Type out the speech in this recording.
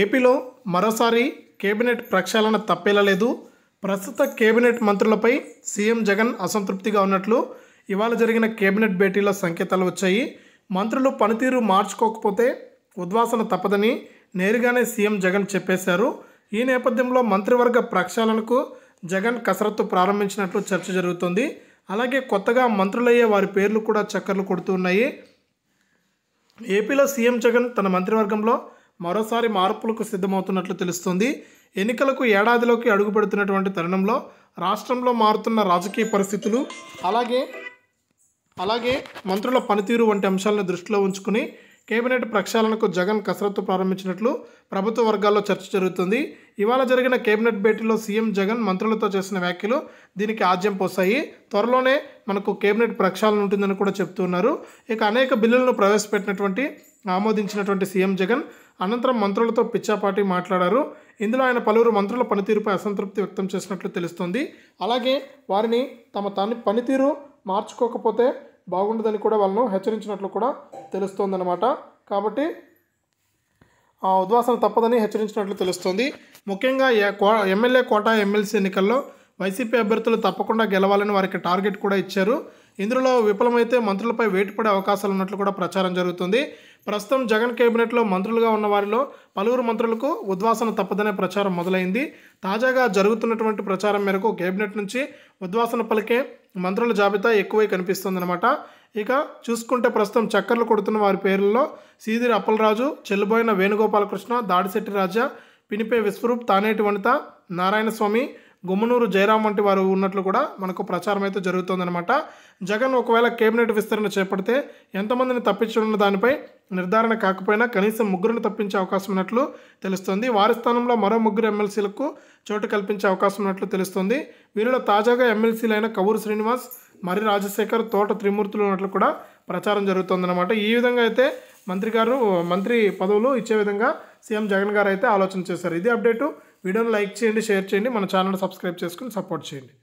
ఏపీలో మరోసారి కేబినెట్ ప్రక్షాళన తప్పేలలేదు ప్రస్తుత కేబినెట్ మంత్రులపై సీఎం జగన్ అసంతృప్తిగా ఉన్నట్లు ఇవాళ జరిగిన కేబినెట్ భేటీలో సంకేతాలు వచ్చాయి మంత్రులు పనితీరు మార్చుకోకపోతే ఉద్వాసన తప్పదని నేరుగానే సీఎం జగన్ చెప్పేశారు ఈ నేపథ్యంలో మంత్రివర్గ ప్రక్షాళనకు జగన్ కసరత్తు ప్రారంభించినట్లు చర్చ జరుగుతుంది అలాగే కొత్తగా మంత్రులయ్యే వారి పేర్లు కూడా చక్కర్లు కొడుతున్నాయి ఏపీలో సీఎం జగన్ తన మంత్రివర్గంలో మరోసారి మార్పులకు సిద్ధమవుతున్నట్లు తెలుస్తోంది ఎన్నికలకు ఏడాదిలోకి అడుగుపెడుతున్నటువంటి తరుణంలో రాష్ట్రంలో మారుతున్న రాజకీయ పరిస్థితులు అలాగే అలాగే మంత్రుల పనితీరు వంటి అంశాలను దృష్టిలో ఉంచుకుని కేబినెట్ ప్రక్షాళనకు జగన్ కసరత్తు ప్రారంభించినట్లు ప్రభుత్వ వర్గాల్లో చర్చ జరుగుతుంది ఇవాళ జరిగిన కేబినెట్ భేటీలో సీఎం జగన్ మంత్రులతో చేసిన వ్యాఖ్యలు దీనికి ఆజ్యం పోసాయి త్వరలోనే మనకు కేబినెట్ ప్రక్షాళన ఉంటుందని కూడా చెప్తున్నారు ఇక అనేక బిల్లులను ప్రవేశపెట్టినటువంటి ఆమోదించినటువంటి సీఎం జగన్ అనంతరం మంత్రులతో పిచ్చాపాటి మాట్లాడారు ఇందులో ఆయన పలువురు మంత్రుల పనితీరుపై అసంతృప్తి వ్యక్తం చేసినట్లు తెలుస్తోంది అలాగే వారిని తమ తన పనితీరు మార్చుకోకపోతే బాగుండదని కూడా వాళ్ళను హెచ్చరించినట్లు కూడా తెలుస్తోందనమాట కాబట్టి ఉద్వాసన తప్పదని హెచ్చరించినట్లు తెలుస్తోంది ముఖ్యంగా ఎమ్మెల్యే కోటా ఎమ్మెల్సీ ఎన్నికల్లో వైసీపీ అభ్యర్థులు తప్పకుండా గెలవాలని వారికి టార్గెట్ కూడా ఇచ్చారు ఇందులో విఫలమైతే మంత్రులపై వేటు పడే అవకాశాలు ఉన్నట్లు కూడా ప్రచారం జరుగుతుంది ప్రస్తుతం జగన్ కేబినెట్లో మంత్రులుగా ఉన్న వారిలో పలువురు మంత్రులకు ఉద్వాసన తప్పదనే ప్రచారం మొదలైంది తాజాగా జరుగుతున్నటువంటి ప్రచారం మేరకు కేబినెట్ నుంచి ఉద్వాసన పలికే మంత్రుల జాబితా ఎక్కువై కనిపిస్తుందన్నమాట ఇక చూసుకుంటే ప్రస్తుతం చక్కర్లు కొడుతున్న వారి పేర్లలో సీదిరి అప్పలరాజు చెల్లుబోయిన వేణుగోపాలకృష్ణ దాడిశెట్టి రాజా పినిపే విశ్వరూప్ తానేటి వనిత నారాయణస్వామి గుమ్మనూరు జయరాం వంటి వారు ఉన్నట్లు కూడా మనకు ప్రచారం అయితే జరుగుతుందన్నమాట జగన్ ఒకవేళ కేబినెట్ విస్తరణ చేపడితే ఎంతమందిని తప్పించడం దానిపై నిర్ధారణ కాకపోయినా కనీసం ముగ్గురిని తప్పించే అవకాశం ఉన్నట్లు తెలుస్తోంది వారి స్థానంలో మరో ముగ్గురు ఎమ్మెల్సీలకు చోటు కల్పించే అవకాశం ఉన్నట్లు తెలుస్తోంది వీరిలో తాజాగా ఎమ్మెల్సీలైన కవూరు శ్రీనివాస్ మరి రాజశేఖర్ తోట త్రిమూర్తులు ఉన్నట్లు కూడా ప్రచారం జరుగుతుందన్నమాట ఈ విధంగా అయితే మంత్రి గారు మంత్రి పదవులు ఇచ్చే విధంగా సీఎం జగన్ గారు అయితే ఆలోచన చేశారు ఇదే అప్డేటు వీడియోని లైక్ చేయండి షేర్ చేయండి మన ఛానల్ సబ్స్క్రైబ్ చేసుకుని సపోర్ట్ చేయండి